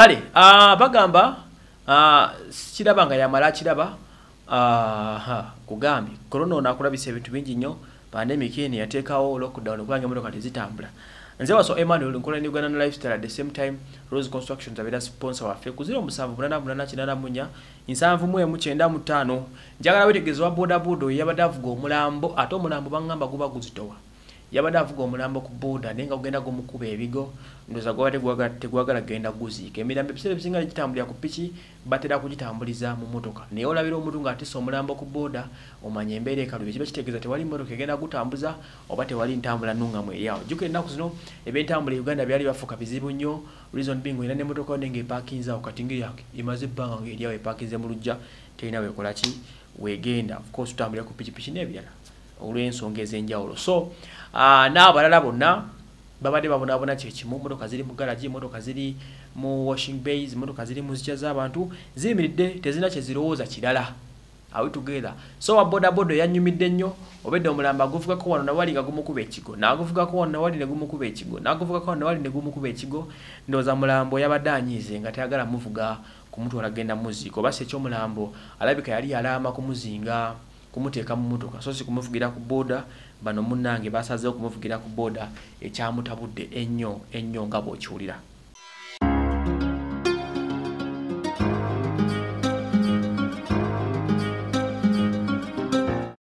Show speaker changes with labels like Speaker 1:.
Speaker 1: kale uh, bagamba ah, kiraba uh, nga yamala akiraba uh, ah, kugambye korona ono akulabisa ebintu bingi nnyo pandemic eni yateekawo lockdown kubanga emotoka tezitambula nze waso emmanuel nkola ne uganda lifestyle at the same time rose constructions abeera sponsor waffe ku 0788 9495 njagala wetegeeza owa boodabooda oyo yabadde avuga omulambo ate omulambo baŋŋamba guba guzitowa yabadde avuga omulambo ku booda naye nga gugenda gumukuba ebigo ndoza gwaba tegwagala kugenda guziika emirambo ebiseera ebisinga egitambulira ku piki batera kugitambuliza mu motoka naye olabira omuntu ng'atisa omulambo ku booda omanya embeera ekaluba ekiba kitegeeza tewali motoka egenda gutambuza oba tewali ntambula nungamu eryawo jukira ennaku zino ebyentambula e uganda byali bafuka bizibu nnyo reason being oyina nemotoka nenga epakinzawo kati ngeri emaze ebbanga ngaeryawo epakinze mu lujja terina weekolaki weegenda of course tutambulira ku pikipiki n'ebirala olw'ensonga ez'enjawulo so ah, n'abalala bonna babadde babonaabona kyekimu motoka ziri mu garagi motoka ziri mu washing bays motoka ziri mu zikya z'abantu ziyimiridde tezirina kyezirowooza kirala awetugeera so wabodabodo yanyumidde nnyo obedde omulamba agufugako wano nawali nga gumukuba ekigo nagufugako wano nawali ne gumukuba ekigo nagufugako wano nawali ne gumukuba ekigo ndowooza mulambo yabadde anyiize nga tayagala muvuga ku mutwala genda muziika oba si ekyomulambo alabika yali yalaama kumuzinga kumuteeka mu mmotoka so si kumuvugira ku booda bano munnange basazeewo kumuvugira ku booda ekyamutabudde ennyo ennyo nga bw'okiwulira